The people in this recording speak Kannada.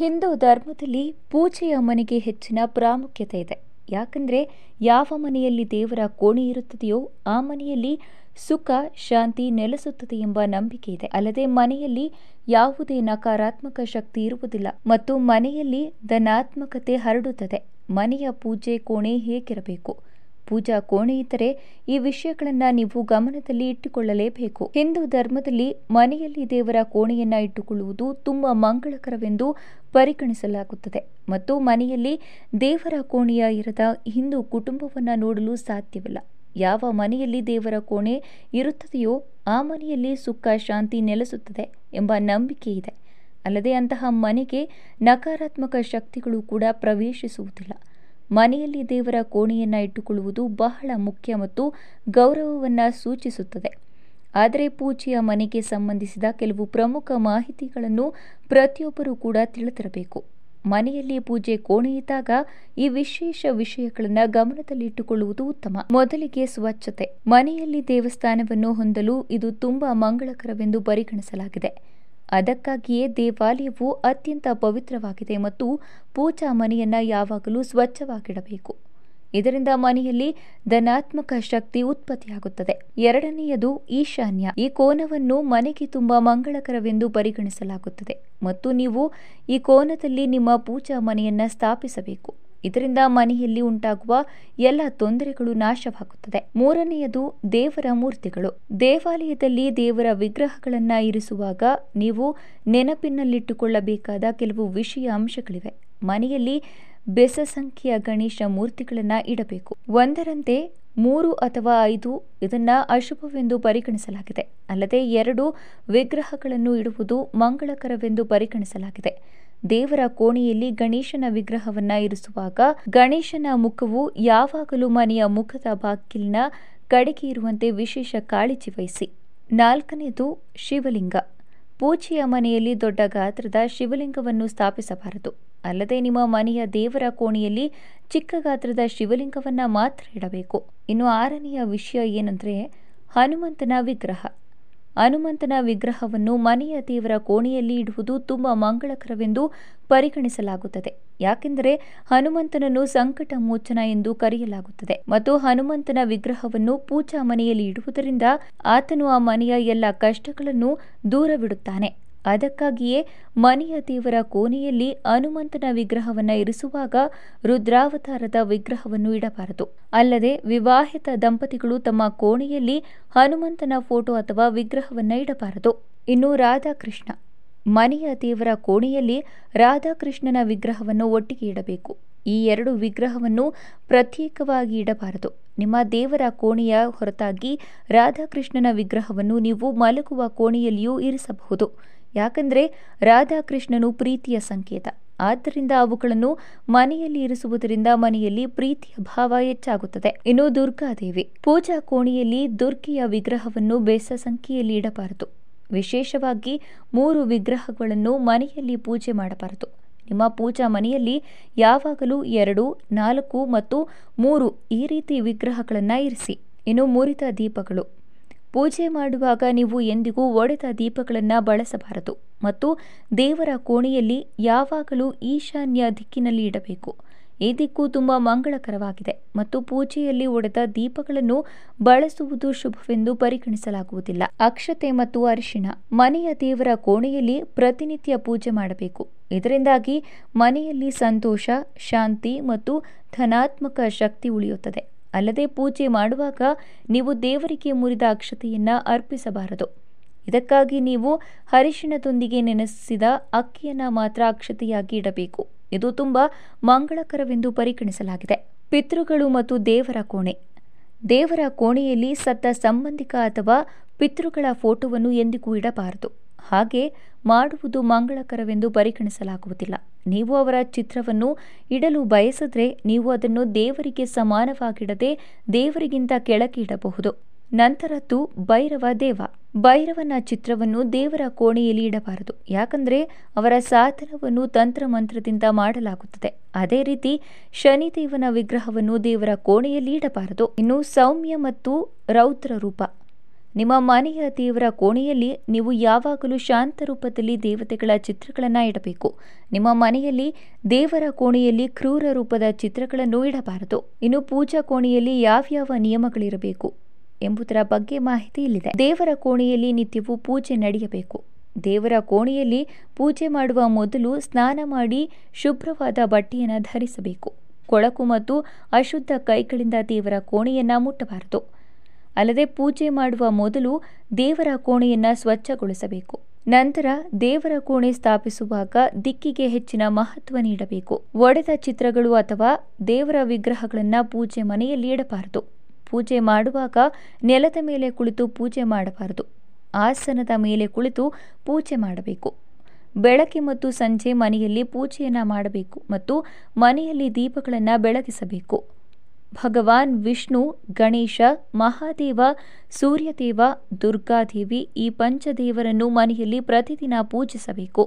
ಹಿಂದೂ ಧರ್ಮದಲ್ಲಿ ಪೂಜೆಯ ಮನೆಗೆ ಹೆಚ್ಚಿನ ಪ್ರಾಮುಖ್ಯತೆ ಇದೆ ಯಾಕಂದರೆ ಯಾವ ಮನೆಯಲ್ಲಿ ದೇವರ ಕೋಣೆ ಇರುತ್ತದೆಯೋ ಆ ಮನೆಯಲ್ಲಿ ಸುಖ ಶಾಂತಿ ನೆಲೆಸುತ್ತದೆ ಎಂಬ ನಂಬಿಕೆ ಇದೆ ಅಲ್ಲದೆ ಮನೆಯಲ್ಲಿ ಯಾವುದೇ ನಕಾರಾತ್ಮಕ ಶಕ್ತಿ ಇರುವುದಿಲ್ಲ ಮತ್ತು ಮನೆಯಲ್ಲಿ ಧನಾತ್ಮಕತೆ ಹರಡುತ್ತದೆ ಮನೆಯ ಪೂಜೆ ಕೋಣೆ ಹೇಗಿರಬೇಕು ಪೂಜಾ ಕೋಣೆ ಇದ್ದರೆ ಈ ವಿಷಯಗಳನ್ನು ನೀವು ಗಮನದಲ್ಲಿ ಇಟ್ಟುಕೊಳ್ಳಲೇಬೇಕು ಹಿಂದೂ ಧರ್ಮದಲ್ಲಿ ಮನೆಯಲ್ಲಿ ದೇವರ ಕೋಣೆಯನ್ನ ಇಟ್ಟುಕೊಳ್ಳುವುದು ತುಂಬ ಮಂಗಳಕರವೆಂದು ಪರಿಗಣಿಸಲಾಗುತ್ತದೆ ಮತ್ತು ಮನೆಯಲ್ಲಿ ದೇವರ ಕೋಣೆಯ ಇರದ ಹಿಂದೂ ಕುಟುಂಬವನ್ನು ನೋಡಲು ಸಾಧ್ಯವಿಲ್ಲ ಯಾವ ಮನೆಯಲ್ಲಿ ದೇವರ ಕೋಣೆ ಇರುತ್ತದೆಯೋ ಆ ಮನೆಯಲ್ಲಿ ಸುಖ ಶಾಂತಿ ನೆಲೆಸುತ್ತದೆ ಎಂಬ ನಂಬಿಕೆ ಇದೆ ಅಲ್ಲದೆ ಅಂತಹ ಮನೆಗೆ ನಕಾರಾತ್ಮಕ ಶಕ್ತಿಗಳು ಕೂಡ ಪ್ರವೇಶಿಸುವುದಿಲ್ಲ ಮನೆಯಲ್ಲಿ ದೇವರ ಕೋಣೆಯನ್ನು ಇಟ್ಟುಕೊಳ್ಳುವುದು ಬಹಳ ಮುಖ್ಯ ಮತ್ತು ಗೌರವವನ್ನು ಸೂಚಿಸುತ್ತದೆ ಆದರೆ ಪೂಜೆಯ ಮನೆಗೆ ಸಂಬಂಧಿಸಿದ ಕೆಲವು ಪ್ರಮುಖ ಮಾಹಿತಿಗಳನ್ನು ಪ್ರತಿಯೊಬ್ಬರೂ ಕೂಡ ತಿಳಿದಿರಬೇಕು ಮನೆಯಲ್ಲಿ ಪೂಜೆ ಕೋಣೆಯಿದ್ದಾಗ ಈ ವಿಶೇಷ ವಿಷಯಗಳನ್ನು ಗಮನದಲ್ಲಿಟ್ಟುಕೊಳ್ಳುವುದು ಉತ್ತಮ ಮೊದಲಿಗೆ ಸ್ವಚ್ಛತೆ ಮನೆಯಲ್ಲಿ ದೇವಸ್ಥಾನವನ್ನು ಹೊಂದಲು ಇದು ತುಂಬಾ ಮಂಗಳಕರವೆಂದು ಪರಿಗಣಿಸಲಾಗಿದೆ ಅದಕ್ಕಾಗಿಯೇ ದೇವಾಲಯವು ಅತ್ಯಂತ ಪವಿತ್ರವಾಗಿದೆ ಮತ್ತು ಪೂಜಾ ಮನೆಯನ್ನು ಯಾವಾಗಲೂ ಸ್ವಚ್ಛವಾಗಿಡಬೇಕು ಇದರಿಂದ ಮನೆಯಲ್ಲಿ ಧನಾತ್ಮಕ ಶಕ್ತಿ ಉತ್ಪತ್ತಿಯಾಗುತ್ತದೆ ಎರಡನೆಯದು ಈಶಾನ್ಯ ಈ ಕೋನವನ್ನು ಮನೆಗೆ ತುಂಬಾ ಮಂಗಳಕರವೆಂದು ಪರಿಗಣಿಸಲಾಗುತ್ತದೆ ಮತ್ತು ನೀವು ಈ ಕೋನದಲ್ಲಿ ನಿಮ್ಮ ಪೂಜಾ ಮನೆಯನ್ನು ಸ್ಥಾಪಿಸಬೇಕು ಇದರಿಂದ ಮನೆಯಲ್ಲಿ ಉಂಟಾಗುವ ಎಲ್ಲ ತೊಂದರೆಗಳು ನಾಶವಾಗುತ್ತದೆ ಮೂರನೆಯದು ದೇವರ ಮೂರ್ತಿಗಳು ದೇವಾಲಯದಲ್ಲಿ ದೇವರ ವಿಗ್ರಹಗಳನ್ನ ಇರಿಸುವಾಗ ನೀವು ನೆನಪಿನಲ್ಲಿಟ್ಟುಕೊಳ್ಳಬೇಕಾದ ಕೆಲವು ವಿಷಯ ಅಂಶಗಳಿವೆ ಮನೆಯಲ್ಲಿ ಬೆಸ ಸಂಖ್ಯೆಯ ಗಣೇಶ ಮೂರ್ತಿಗಳನ್ನ ಇಡಬೇಕು ಒಂದರಂತೆ ಮೂರು ಅಥವಾ ಐದು ಇದನ್ನ ಅಶುಭವೆಂದು ಪರಿಗಣಿಸಲಾಗಿದೆ ಅಲ್ಲದೆ ಎರಡು ವಿಗ್ರಹಗಳನ್ನು ಇಡುವುದು ಮಂಗಳಕರವೆಂದು ಪರಿಗಣಿಸಲಾಗಿದೆ ದೇವರ ಕೋಣೆಯಲ್ಲಿ ಗಣೇಶನ ವಿಗ್ರಹವನ್ನ ಇರಿಸುವಾಗ ಗಣೇಶನ ಮುಖವು ಯಾವಾಗಲೂ ಮನೆಯ ಮುಖದ ಬಾಗಿಲಿನ ಕಡೆಗೆ ಇರುವಂತೆ ವಿಶೇಷ ಕಾಳಜಿ ವಹಿಸಿ ನಾಲ್ಕನೇದು ಶಿವಲಿಂಗ ಪೂಜೆಯ ಮನೆಯಲ್ಲಿ ದೊಡ್ಡ ಗಾತ್ರದ ಶಿವಲಿಂಗವನ್ನು ಸ್ಥಾಪಿಸಬಾರದು ಅಲ್ಲದೆ ನಿಮ್ಮ ಮನೆಯ ದೇವರ ಕೋಣೆಯಲ್ಲಿ ಚಿಕ್ಕ ಗಾತ್ರದ ಶಿವಲಿಂಗವನ್ನು ಮಾತ್ರ ಇಡಬೇಕು ಇನ್ನು ಆರನೆಯ ವಿಷಯ ಏನಂದರೆ ಹನುಮಂತನ ವಿಗ್ರಹ ಹನುಮಂತನ ವಿಗ್ರಹವನ್ನು ಮನೆಯ ದೇವರ ಕೋಣೆಯಲ್ಲಿ ಇಡುವುದು ತುಂಬ ಮಂಗಳಕರವೆಂದು ಪರಿಗಣಿಸಲಾಗುತ್ತದೆ ಯಾಕೆಂದರೆ ಹನುಮಂತನನ್ನು ಸಂಕಟ ಮೋಚನ ಎಂದು ಕರೆಯಲಾಗುತ್ತದೆ ಮತ್ತು ಹನುಮಂತನ ವಿಗ್ರಹವನ್ನು ಪೂಜಾ ಮನೆಯಲ್ಲಿ ಇಡುವುದರಿಂದ ಆತನು ಆ ಮನೆಯ ಎಲ್ಲ ಕಷ್ಟಗಳನ್ನು ದೂರವಿಡುತ್ತಾನೆ ಅದಕ್ಕಾಗಿಯೇ ಮನೆಯ ದೇವರ ಕೋಣೆಯಲ್ಲಿ ಹನುಮಂತನ ವಿಗ್ರಹವನ್ನು ಇರಿಸುವಾಗ ರುದ್ರಾವತಾರದ ವಿಗ್ರಹವನ್ನು ಇಡಬಾರದು ಅಲ್ಲದೆ ವಿವಾಹಿತ ದಂಪತಿಗಳು ತಮ್ಮ ಕೋಣೆಯಲ್ಲಿ ಹನುಮಂತನ ಫೋಟೋ ಅಥವಾ ವಿಗ್ರಹವನ್ನು ಇಡಬಾರದು ಇನ್ನು ರಾಧಾಕೃಷ್ಣ ಮನೆಯ ದೇವರ ಕೋಣೆಯಲ್ಲಿ ರಾಧಾಕೃಷ್ಣನ ವಿಗ್ರಹವನ್ನು ಒಟ್ಟಿಗೆ ಇಡಬೇಕು ಈ ಎರಡು ವಿಗ್ರಹವನ್ನು ಪ್ರತ್ಯೇಕವಾಗಿ ಇಡಬಾರದು ನಿಮ್ಮ ದೇವರ ಕೋಣೆಯ ಹೊರತಾಗಿ ರಾಧಾಕೃಷ್ಣನ ವಿಗ್ರಹವನ್ನು ನೀವು ಮಲಗುವ ಕೋಣೆಯಲ್ಲಿಯೂ ಇರಿಸಬಹುದು ಯಾಕಂದರೆ ರಾಧಾಕೃಷ್ಣನು ಪ್ರೀತಿಯ ಸಂಕೇತ ಆದ್ದರಿಂದ ಅವುಗಳನ್ನು ಮನೆಯಲ್ಲಿ ಇರಿಸುವುದರಿಂದ ಮನೆಯಲ್ಲಿ ಪ್ರೀತಿಯ ಭಾವ ಹೆಚ್ಚಾಗುತ್ತದೆ ಇನ್ನು ದುರ್ಗಾದೇವಿ ಪೂಜಾ ಕೋಣೆಯಲ್ಲಿ ದುರ್ಗೆಯ ವಿಗ್ರಹವನ್ನು ಬೇಸ ಸಂಖ್ಯೆಯಲ್ಲಿ ಇಡಬಾರದು ವಿಶೇಷವಾಗಿ ಮೂರು ವಿಗ್ರಹಗಳನ್ನು ಮನೆಯಲ್ಲಿ ಪೂಜೆ ಮಾಡಬಾರದು ನಿಮ್ಮ ಪೂಜಾ ಮನೆಯಲ್ಲಿ ಯಾವಾಗಲೂ ಎರಡು ನಾಲ್ಕು ಮತ್ತು ಮೂರು ಈ ರೀತಿ ವಿಗ್ರಹಗಳನ್ನು ಇರಿಸಿ ಇನ್ನು ಮುರಿತ ದೀಪಗಳು ಪೂಜೆ ಮಾಡುವಾಗ ನೀವು ಎಂದಿಗೂ ಒಡೆದ ದೀಪಗಳನ್ನು ಬಳಸಬಾರದು ಮತ್ತು ದೇವರ ಕೋಣೆಯಲ್ಲಿ ಯಾವಾಗಲೂ ಈಶಾನ್ಯ ದಿಕ್ಕಿನಲ್ಲಿ ಇಡಬೇಕು ಈ ದಿಕ್ಕು ತುಂಬ ಮಂಗಳಕರವಾಗಿದೆ ಮತ್ತು ಪೂಜೆಯಲ್ಲಿ ಒಡೆದ ದೀಪಗಳನ್ನು ಬಳಸುವುದು ಶುಭವೆಂದು ಪರಿಗಣಿಸಲಾಗುವುದಿಲ್ಲ ಅಕ್ಷತೆ ಮತ್ತು ಅರಿಶಿಣ ಮನೆಯ ದೇವರ ಕೋಣೆಯಲ್ಲಿ ಪ್ರತಿನಿತ್ಯ ಪೂಜೆ ಮಾಡಬೇಕು ಇದರಿಂದಾಗಿ ಮನೆಯಲ್ಲಿ ಸಂತೋಷ ಶಾಂತಿ ಮತ್ತು ಧನಾತ್ಮಕ ಶಕ್ತಿ ಉಳಿಯುತ್ತದೆ ಅಲ್ಲದೆ ಪೂಜೆ ಮಾಡುವಾಗ ನೀವು ದೇವರಿಗೆ ಮುರಿದ ಅಕ್ಷತೆಯನ್ನು ಅರ್ಪಿಸಬಾರದು ಇದಕ್ಕಾಗಿ ನೀವು ಹರಿಶಿಣದೊಂದಿಗೆ ನೆನೆಸಿದ ಅಕ್ಕಿಯನ್ನು ಮಾತ್ರ ಅಕ್ಷತೆಯಾಗಿ ಇಡಬೇಕು ಇದು ತುಂಬ ಮಂಗಳಕರವೆಂದು ಪರಿಗಣಿಸಲಾಗಿದೆ ಪಿತೃಗಳು ಮತ್ತು ದೇವರ ಕೋಣೆ ದೇವರ ಕೋಣೆಯಲ್ಲಿ ಸತ್ತ ಸಂಬಂಧಿಕ ಅಥವಾ ಪಿತೃಗಳ ಫೋಟೋವನ್ನು ಎಂದಿಗೂ ಇಡಬಾರದು ಹಾಗೆ ಮಾಡುವುದು ಮಂಗಳಕರವೆಂದು ಪರಿಗಣಿಸಲಾಗುವುದಿಲ್ಲ ನೀವು ಅವರ ಚಿತ್ರವನ್ನು ಇಡಲು ಬಯಸಿದ್ರೆ ನೀವು ಅದನ್ನು ದೇವರಿಗೆ ಸಮಾನವಾಗಿಡದೆ ದೇವರಿಗಿಂತ ಕೆಳಗೆ ಇಡಬಹುದು ನಂತರದ್ದು ಭೈರವ ದೇವ ಭೈರವನ ಚಿತ್ರವನ್ನು ದೇವರ ಕೋಣೆಯಲ್ಲಿ ಇಡಬಾರದು ಯಾಕಂದರೆ ಅವರ ಸಾಧನವನ್ನು ತಂತ್ರ ಮಂತ್ರದಿಂದ ಮಾಡಲಾಗುತ್ತದೆ ಅದೇ ರೀತಿ ಶನಿದೇವನ ವಿಗ್ರಹವನ್ನು ದೇವರ ಕೋಣೆಯಲ್ಲಿ ಇಡಬಾರದು ಇನ್ನು ಸೌಮ್ಯ ಮತ್ತು ರೌದ್ರ ರೂಪ ನಿಮ್ಮ ಮನೆಯ ದೇವರ ಕೋಣೆಯಲ್ಲಿ ನೀವು ಯಾವಾಗಲೂ ಶಾಂತ ರೂಪದಲ್ಲಿ ದೇವತೆಗಳ ಚಿತ್ರಗಳನ್ನು ಇಡಬೇಕು ನಿಮ್ಮ ಮನೆಯಲ್ಲಿ ದೇವರ ಕೋಣೆಯಲ್ಲಿ ಕ್ರೂರ ರೂಪದ ಚಿತ್ರಗಳನ್ನು ಇಡಬಾರದು ಇನ್ನು ಪೂಜಾ ಕೋಣೆಯಲ್ಲಿ ಯಾವ್ಯಾವ ನಿಯಮಗಳಿರಬೇಕು ಎಂಬುದರ ಬಗ್ಗೆ ಮಾಹಿತಿ ಇಲ್ಲಿದೆ ದೇವರ ಕೋಣೆಯಲ್ಲಿ ನಿತ್ಯವೂ ಪೂಜೆ ನಡೆಯಬೇಕು ದೇವರ ಕೋಣೆಯಲ್ಲಿ ಪೂಜೆ ಮಾಡುವ ಮೊದಲು ಸ್ನಾನ ಮಾಡಿ ಶುಭ್ರವಾದ ಬಟ್ಟೆಯನ್ನು ಧರಿಸಬೇಕು ಕೊಳಕು ಮತ್ತು ಅಶುದ್ಧ ಕೈಗಳಿಂದ ದೇವರ ಕೋಣೆಯನ್ನು ಮುಟ್ಟಬಾರದು ಅಲ್ಲದೆ ಪೂಜೆ ಮಾಡುವ ಮೊದಲು ದೇವರ ಕೋಣೆಯನ್ನು ಸ್ವಚ್ಛಗೊಳಿಸಬೇಕು ನಂತರ ದೇವರ ಕೋಣೆ ಸ್ಥಾಪಿಸುವಾಗ ದಿಕ್ಕಿಗೆ ಹೆಚ್ಚಿನ ಮಹತ್ವ ನೀಡಬೇಕು ಒಡೆದ ಚಿತ್ರಗಳು ಅಥವಾ ದೇವರ ವಿಗ್ರಹಗಳನ್ನು ಪೂಜೆ ಮನೆಯಲ್ಲಿ ಇಡಬಾರದು ಪೂಜೆ ಮಾಡುವಾಗ ನೆಲದ ಮೇಲೆ ಕುಳಿತು ಪೂಜೆ ಮಾಡಬಾರದು ಆಸನದ ಮೇಲೆ ಕುಳಿತು ಪೂಜೆ ಮಾಡಬೇಕು ಬೆಳಗ್ಗೆ ಮತ್ತು ಸಂಜೆ ಮನೆಯಲ್ಲಿ ಪೂಜೆಯನ್ನು ಮಾಡಬೇಕು ಮತ್ತು ಮನೆಯಲ್ಲಿ ದೀಪಗಳನ್ನು ಬೆಳಗಿಸಬೇಕು ಭಗವಾನ್ ವಿಷ್ಣು ಗಣೇಶ ಮಹಾದೇವ ಸೂರ್ಯದೇವ ದುರ್ಗಾದೇವಿ ಈ ಪಂಚದೇವರನ್ನು ಮನೆಯಲ್ಲಿ ಪ್ರತಿದಿನ ಪೂಜಿಸಬೇಕು